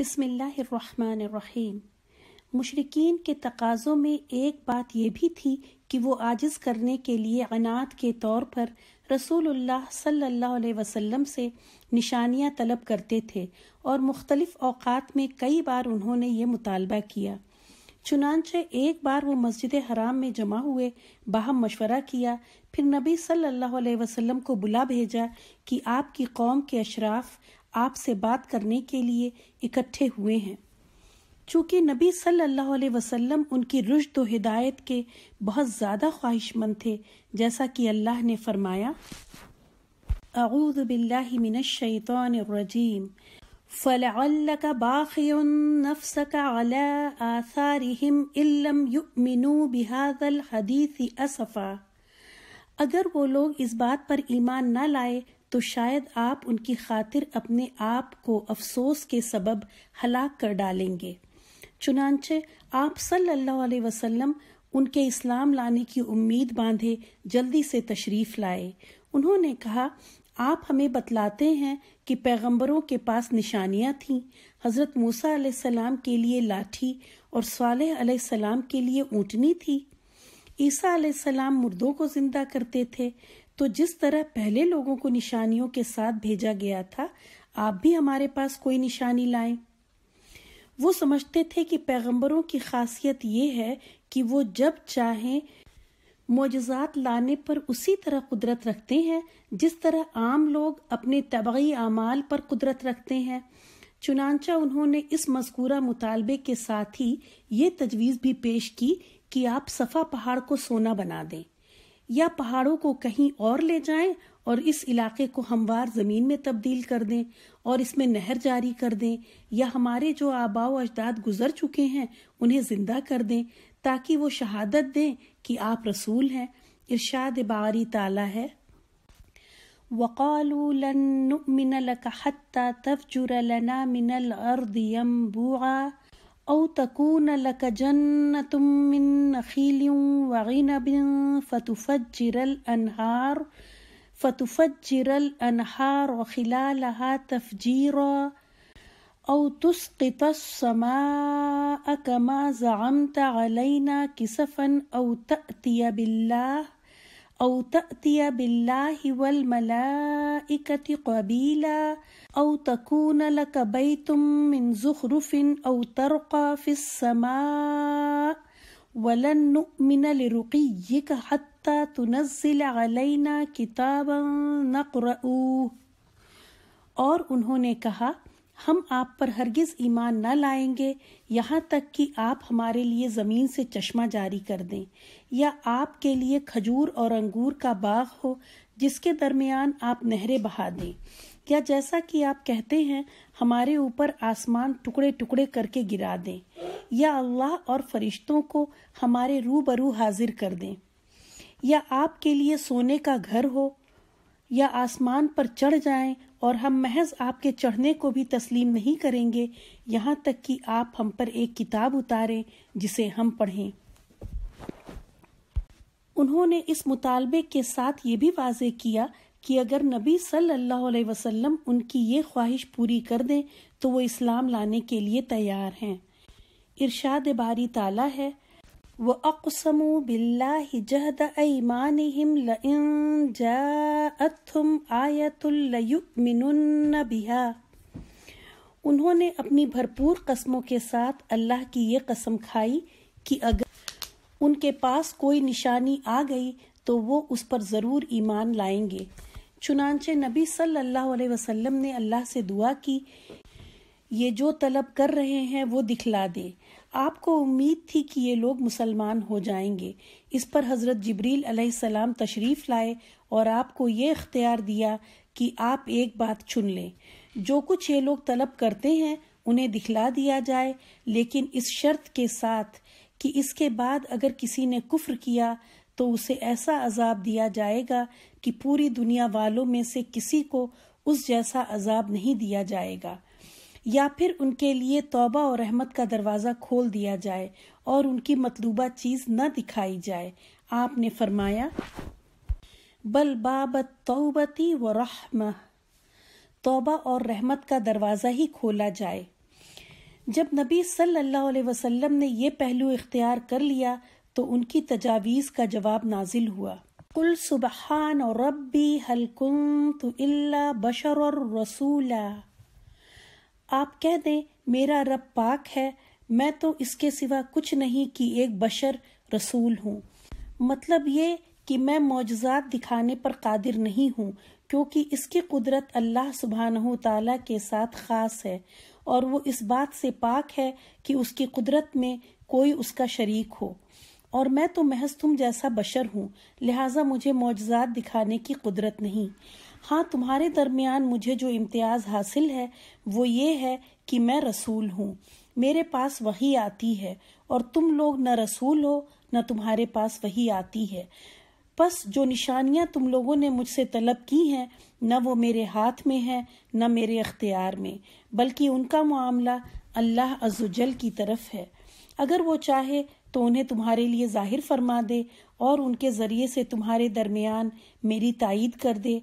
बिसमीम मशरकिन के तकाज़ों में एक बात यह भी थी कि वो आजिज़ करने के लिए अनात के तौर पर रसूलुल्लाह सल्लल्लाहु अलैहि वसल्लम से निशानियां तलब करते थे और मुख्तलिफ अवात में कई बार उन्होंने ये मुतालबा किया चुनानचे एक बार वो मस्जिद हराम में जमा हुए बाहम मशवरा किया फिर नबी सल्लल्लाहु अलैहि वसल्लम को बुला भेजा कि आपकी कौम के अशराफ आपसे बात करने के लिए इकट्ठे हुए हैं चूंकि नबी सल्लल्लाहु अलैहि वसल्लम उनकी रुश्द व हिदायत के बहुत ज़्यादा ख्वाहिशमंद थे जैसा कि अल्लाह ने फरमाया अऊदबिल्लिमिनशैतरजीम फलअल्लक बाखियुन नफ्सक अला आसारिहिम इल्लम युमिनु बिहादल हदीसी असफ़ा अगर वो लोग इस बात पर ईमान न लाए तो शायद आप उनकी खातिर अपने आप को अफसोस के सबब हलाक कर डालेंगे चुनाचे आप अलैहि वसल्लम उनके इस्लाम लाने की उम्मीद बांधे जल्दी से तशरीफ लाए उन्होंने कहा आप हमें बतलाते हैं कि पैगंबरों के पास निशानियां थीं हज़रत मूसा अलैहिस्सलाम के लिए लाठी और साल अलैहिस्सलाम के लिए ऊँटनी थी ईसा अलैहिस्सलाम मुर्दों को जिंदा करते थे तो जिस तरह पहले लोगों को निशानियों के साथ भेजा गया था आप भी हमारे पास कोई निशानी लाएं। वो समझते थे कि पैगंबरों की खासियत ये है कि वो जब चाहें मोजात लाने पर उसी तरह कुदरत रखते हैं जिस तरह आम लोग अपने तबी अमाल पर कुदरत रखते हैं चुनाचा उन्होंने इस मस्कूरा मुतालबे के साथ ही ये तजवीज़ भी पेश की कि आप सफ़ा पहाड़ को सोना बना दें या पहाड़ों को कहीं और ले जाएं और इस इलाके को हमवार ज़मीन में तब्दील कर दें और इसमें नहर जारी कर दें या हमारे जो आबाओ अजदाद गुजर चुके हैं उन्हें ज़िंदा कर दें ताकि वो शहादत दें कि आप रसूल हैं इरशाद बारी ताला है وقالوا لن نؤمن لك حتى تفجر لنا मिनल الأرض ينبوعا أو تكون لك جنة من نخيل وعنب فتفجر الأنهار فتفجر الأنهار خلالها تفجيرا أو تسقط السماء كما زعمت علينا كسفا أو تأتي بالله أو تأتي بالله والملائكة قبيلا أو تكون لك بيت من زخرف أو ترقى في السماء ولن نؤمن لرقيك حتى تنزل علينا كتابا نقرأه انہوں نے کہا हम आप पर हरगिज ईमान न लाएंगे यहाँ तक कि आप हमारे लिए ज़मीन से चश्मा जारी कर दें या आपके लिए खजूर और अंगूर का बाग हो जिसके दरमियान आप नहरें बहा दें या जैसा कि आप कहते हैं हमारे ऊपर आसमान टुकड़े टुकड़े करके गिरा दें या अल्लाह और फरिश्तों को हमारे रूबरू हाजिर कर दें या आपके लिए सोने का घर हो या आसमान पर चढ़ जाएं और हम महज आपके चढ़ने को भी तस्लीम नहीं करेंगे यहाँ तक कि आप हम पर एक किताब उतारें जिसे हम पढ़ें उन्होंने इस मुतालबे के साथ ये भी वाजे किया कि अगर नबी सल्लल्लाहु अलैहि वसल्लम उनकी ये ख्वाहिश पूरी कर दें तो वो इस्लाम लाने के लिए तैयार हैं इरशाद बारी ताला है وأقسموا بالله جهد أيمانهم لئن جاءتهم آية ليؤمنن بها उन्होंने अपनी भरपूर कस्मों के साथ अल्लाह की ये कसम खाई कि अगर उनके पास कोई निशानी आ गई तो वो उस पर ज़रूर ईमान लाएंगे चुनाचे नबी सल्लल्लाहु अलैहि वसल्लम ने अल्लाह से दुआ की ये जो तलब कर रहे हैं वो दिखला दें आपको उम्मीद थी कि ये लोग मुसलमान हो जाएंगे इस पर हज़रत जबरील अलैहिस्सलाम तशरीफ़ लाए और आपको ये इख्तियार दिया कि आप एक बात चुन लें जो कुछ ये लोग तलब करते हैं उन्हें दिखला दिया जाए लेकिन इस शर्त के साथ कि इसके बाद अगर किसी ने कुफ्र किया तो उसे ऐसा अजाब दिया जाएगा कि पूरी दुनिया वालों में से किसी को उस जैसा अजाब नहीं दिया जाएगा या फिर उनके लिए तौबा और रहमत का दरवाज़ा खोल दिया जाए और उनकी मतलूबा चीज़ न दिखाई जाए आपने फरमाया बल बाबत तौबती व रहम तौबा और रहमत का दरवाज़ा ही खोला जाए जब नबी सल्लल्लाहु अलैहि वसल्लम ने यह पहलू इख्तियार कर लिया तो उनकी तजावीज़ का जवाब नाजिल हुआ कुल सुबहान और रब्बी हल तो इल्ला बशर और रसूला आप कह दें मेरा रब पाक है मैं तो इसके सिवा कुछ नहीं कि एक बशर रसूल हूँ मतलब ये कि मैं मोजात दिखाने पर कादिर नहीं हूँ क्योंकि इसकी कुदरत अल्लाह सुबह ताला के साथ ख़ास है और वो इस बात से पाक है कि उसकी कुदरत में कोई उसका शरीक हो और मैं तो महज तुम जैसा बशर हूँ लिहाजा मुझे मोजात दिखाने की कुदरत नहीं हाँ तुम्हारे दरमियान मुझे जो इम्तियाज़ हासिल है वो ये है कि मैं रसूल हूँ मेरे पास वही आती है और तुम लोग न रसूल हो न तुम्हारे पास वही आती है बस जो निशानियाँ तुम लोगों ने मुझसे तलब की हैं न वो मेरे हाथ में है न मेरे अख्तियार में बल्कि उनका मामला अल्लाह अजुजल की तरफ है अगर वो चाहे तो उन्हें तुम्हारे लिए जाहिर फरमा दे और उनके ज़रिए से तुम्हारे दरमियान मेरी तायद कर दे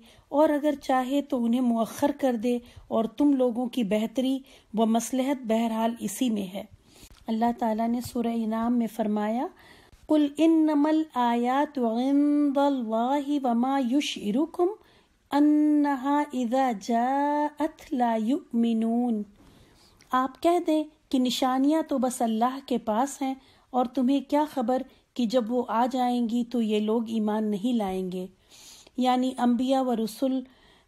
और अगर चाहे तो उन्हें मौखर कर दे और तुम लोगों की बेहतरी व मसलहत बहरहाल इसी में है अल्लाह ताला ने सूर्य इनाम में फरमाया कुल इन्नमल आयात वमा युश इरुकुम अन्नहा आप कह दें कि निशानियां तो बस अल्लाह के पास हैं और तुम्हें क्या खबर की जब वो आ जाएंगी तो ये लोग ईमान नहीं लाएंगे यानि अम्बिया व रसुल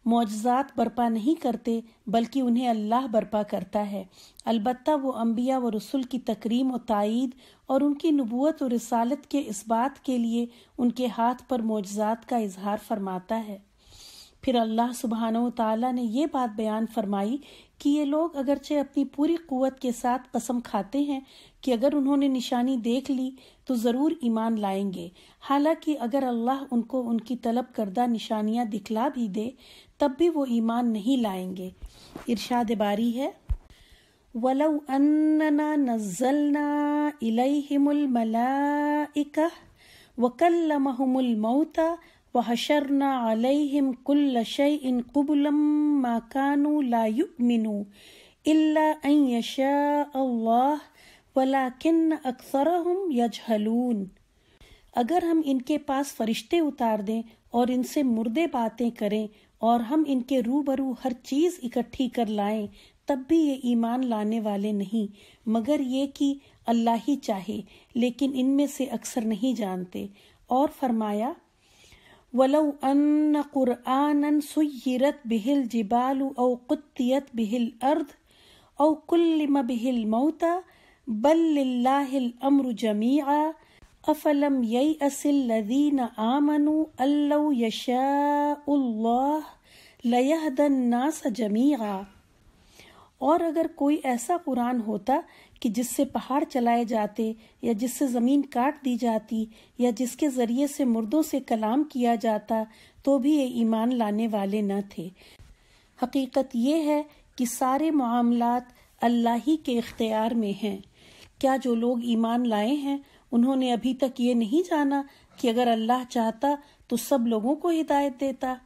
मोजात बर्पा नहीं करते बल्कि उन्हें अल्लाह बर्पा करता है अलबत् वो अम्बिया व रसुल की तकरीम और तइद और उनकी नबूत और रसालत के इस बात के लिए उनके हाथ पर मोजात का इजहार फरमाता है फिर अल्लाह सुबहान तला ने यह बात बयान फरमाई कि ये लोग अगरचे अपनी पूरी कुत के साथ कसम खाते हैं कि अगर उन्होंने निशानी देख ली तो ज़रूर ईमान लाएंगे हालांकि अगर अल्लाह उनको उनकी तलब करदा निशानियाँ दिखला भी दे तब भी वो ईमान नहीं लाएंगे इरशाद बारी है वलौ अन्ना नज़लना इलैहिमुल मलाइका वकल्लमहुमुल मऊता वहशरना अलैहिम कुल्ल शैइन कुबलम मा कानू ला युमिनु इल्ला अन यशा अल्लाह वलाकिन अक्सरहम यजहलून अगर हम इनके पास फरिश्ते उतार दें और इनसे मुर्दे बातें करें और हम इनके रूबरू हर चीज इकट्ठी कर लाएं तब भी ये ईमान लाने वाले नहीं मगर ये कि अल्लाह ही चाहे लेकिन इनमें से अक्सर नहीं जानते और फरमाया ولو أن قرآنا سيرت به الجبال أو قطيت به الأرض أو كلم به الموتى بل لله الأمر جميعا أفلم ييأس الذين آمنوا أن لو يشاء الله ليهدى الناس جميعا और अगर कोई ऐसा कुरान होता कि जिससे पहाड़ चलाए जाते या जिससे ज़मीन काट दी जाती या जिसके ज़रिए से मुर्दों से कलाम किया जाता तो भी ये ईमान लाने वाले न थे हकीकत ये है कि सारे मामलात अल्लाह ही के इख्तियार में हैं क्या जो लोग ईमान लाए हैं उन्होंने अभी तक ये नहीं जाना कि अगर अल्लाह चाहता तो सब लोगों को हिदायत देता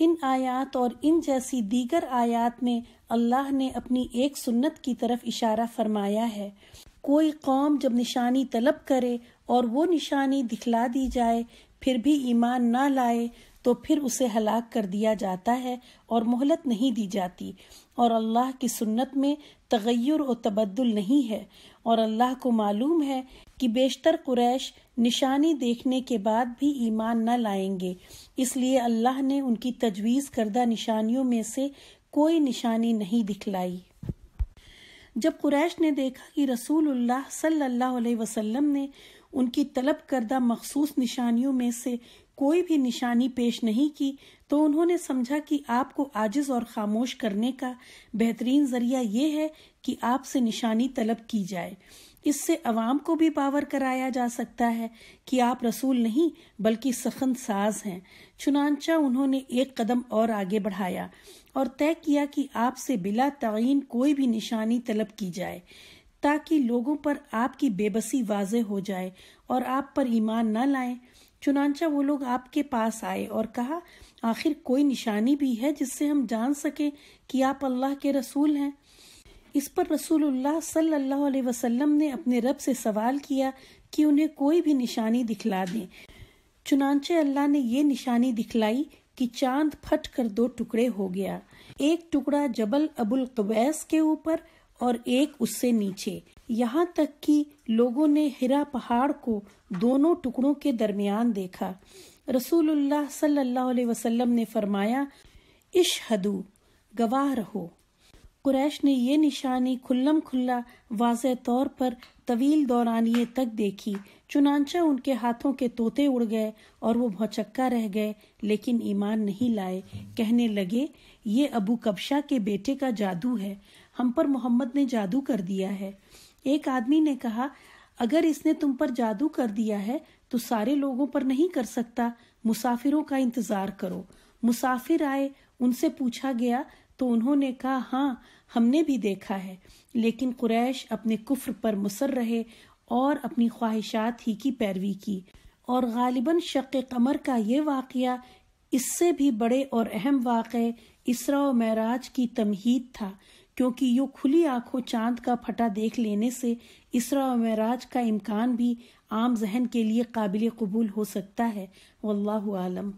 इन आयात और इन जैसी दीगर आयात में अल्लाह ने अपनी एक सुन्नत की तरफ इशारा फरमाया है कोई कौम जब निशानी तलब करे और वो निशानी दिखला दी जाए फिर भी ईमान ना लाए तो फिर उसे हलाक कर दिया जाता है और मोहलत नहीं दी जाती और अल्लाह की सुन्नत में तगैर और तबद्दुल नहीं है और अल्लाह को मालूम है कि बेशतर कुरैश निशानी देखने के बाद भी ईमान न लाएंगे इसलिए अल्लाह ने उनकी तजवीज़ करदा निशानियों में से कोई निशानी नहीं दिखलाई जब कुरैश ने देखा कि रसूलुल्लाह सल्लल्लाहु अलैहि वसल्लम ने उनकी तलब करदा मखसूस निशानियों में से कोई भी निशानी पेश नहीं की तो उन्होंने समझा कि आपको आजिज और खामोश करने का बेहतरीन जरिया ये है कि आपसे निशानी तलब की जाए इससे अवाम को भी पावर कराया जा सकता है कि आप रसूल नहीं बल्कि सखन साज हैं चुनानचा उन्होंने एक कदम और आगे बढ़ाया और तय किया कि आपसे बिला तयन कोई भी निशानी तलब की जाए ताकि लोगों पर आपकी बेबसी वाज हो जाए और आप पर ईमान न लाए चुनाचा वो लोग आपके पास आए और कहा आखिर कोई निशानी भी है जिससे हम जान सके कि आप अल्लाह के रसूल हैं इस पर रसूलुल्लाह सल्लल्लाहु अलैहि वसल्लम ने अपने रब से सवाल किया कि उन्हें कोई भी निशानी दिखला दें चुनाचे अल्लाह ने ये निशानी दिखलाई कि चांद फट कर दो टुकड़े हो गया एक टुकड़ा जबल अबुल कवैस के ऊपर और एक उससे नीचे यहाँ तक कि लोगों ने हिरा पहाड़ को दोनों टुकड़ों के दरमियान देखा रसूलुल्लाह सल्लल्लाहु अलैहि वसल्लम ने फरमाया इशहदू गवाह रहो कुरैश ने ये निशानी खुल्लम खुल्ला वाज तौर पर तवील दौरानिए तक देखी चुनाचा उनके हाथों के तोते उड़ गए और वो भौचक्का रह गए लेकिन ईमान नहीं लाए कहने लगे ये अबू कब्शा के बेटे का जादू है हम पर मोहम्मद ने जादू कर दिया है एक आदमी ने कहा अगर इसने तुम पर जादू कर दिया है तो सारे लोगों पर नहीं कर सकता मुसाफिरों का इंतजार करो मुसाफिर आए उनसे पूछा गया तो उन्होंने कहा हाँ हमने भी देखा है लेकिन कुरैश अपने कुफर पर मुसर रहे और अपनी ख्वाहिशात ही की पैरवी की और गालिबा शक कमर का ये वाक़ इससे भी बड़े और अहम वाक़ इसरा और महराज की तमहीद था क्योंकि यूँ खुली आंखों चांद का फटा देख लेने से इसरा और का इम्कान भी आम जहन के लिए काबिल कबूल हो सकता है वल्लाह आलम